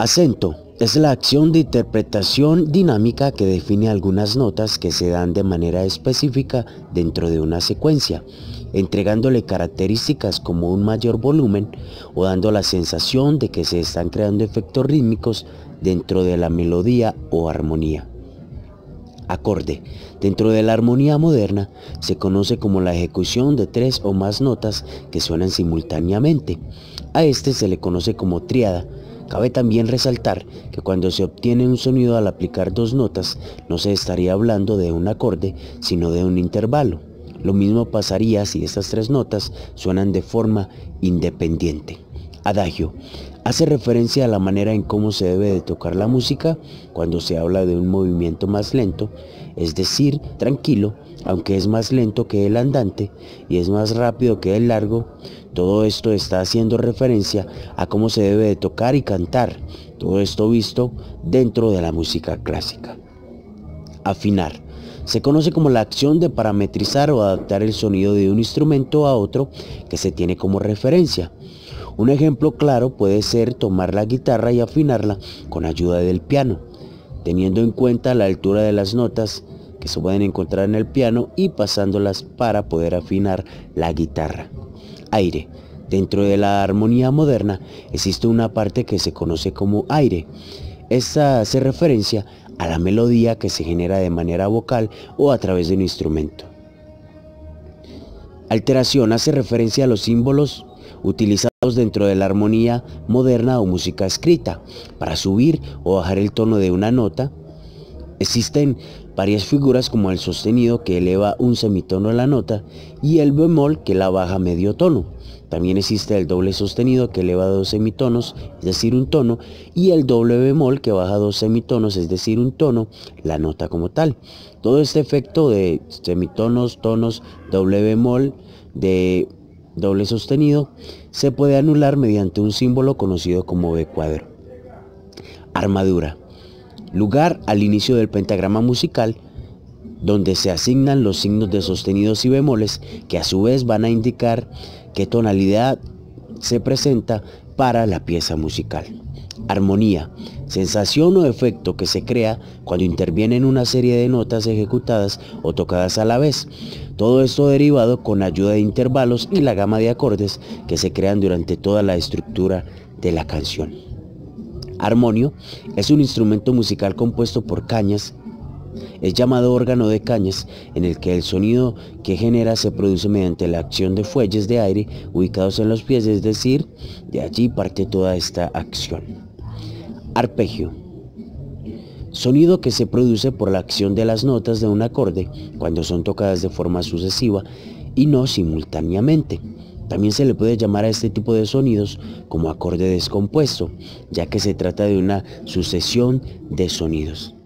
Acento es la acción de interpretación dinámica que define algunas notas que se dan de manera específica dentro de una secuencia, entregándole características como un mayor volumen o dando la sensación de que se están creando efectos rítmicos dentro de la melodía o armonía. Acorde. Dentro de la armonía moderna se conoce como la ejecución de tres o más notas que suenan simultáneamente. A este se le conoce como triada Cabe también resaltar que cuando se obtiene un sonido al aplicar dos notas, no se estaría hablando de un acorde, sino de un intervalo. Lo mismo pasaría si estas tres notas suenan de forma independiente. Adagio. Hace referencia a la manera en cómo se debe de tocar la música cuando se habla de un movimiento más lento, es decir, tranquilo, aunque es más lento que el andante y es más rápido que el largo. Todo esto está haciendo referencia a cómo se debe de tocar y cantar, todo esto visto dentro de la música clásica. Afinar. Se conoce como la acción de parametrizar o adaptar el sonido de un instrumento a otro que se tiene como referencia. Un ejemplo claro puede ser tomar la guitarra y afinarla con ayuda del piano, teniendo en cuenta la altura de las notas que se pueden encontrar en el piano y pasándolas para poder afinar la guitarra. Aire. Dentro de la armonía moderna existe una parte que se conoce como aire. Esta hace referencia a la melodía que se genera de manera vocal o a través de un instrumento. Alteración hace referencia a los símbolos utilizados dentro de la armonía moderna o música escrita. Para subir o bajar el tono de una nota, existen varias figuras como el sostenido que eleva un semitono a la nota y el bemol que la baja medio tono. También existe el doble sostenido que eleva dos semitonos, es decir, un tono, y el doble bemol que baja dos semitonos, es decir, un tono, la nota como tal. Todo este efecto de semitonos, tonos, doble bemol, de doble sostenido se puede anular mediante un símbolo conocido como B cuadro. Armadura. Lugar al inicio del pentagrama musical donde se asignan los signos de sostenidos y bemoles que a su vez van a indicar qué tonalidad se presenta para la pieza musical. Armonía, sensación o efecto que se crea cuando intervienen una serie de notas ejecutadas o tocadas a la vez. Todo esto derivado con ayuda de intervalos y la gama de acordes que se crean durante toda la estructura de la canción. Armonio es un instrumento musical compuesto por cañas, es llamado órgano de cañas, en el que el sonido que genera se produce mediante la acción de fuelles de aire ubicados en los pies, es decir, de allí parte toda esta acción. Arpegio. Sonido que se produce por la acción de las notas de un acorde cuando son tocadas de forma sucesiva y no simultáneamente. También se le puede llamar a este tipo de sonidos como acorde descompuesto, ya que se trata de una sucesión de sonidos.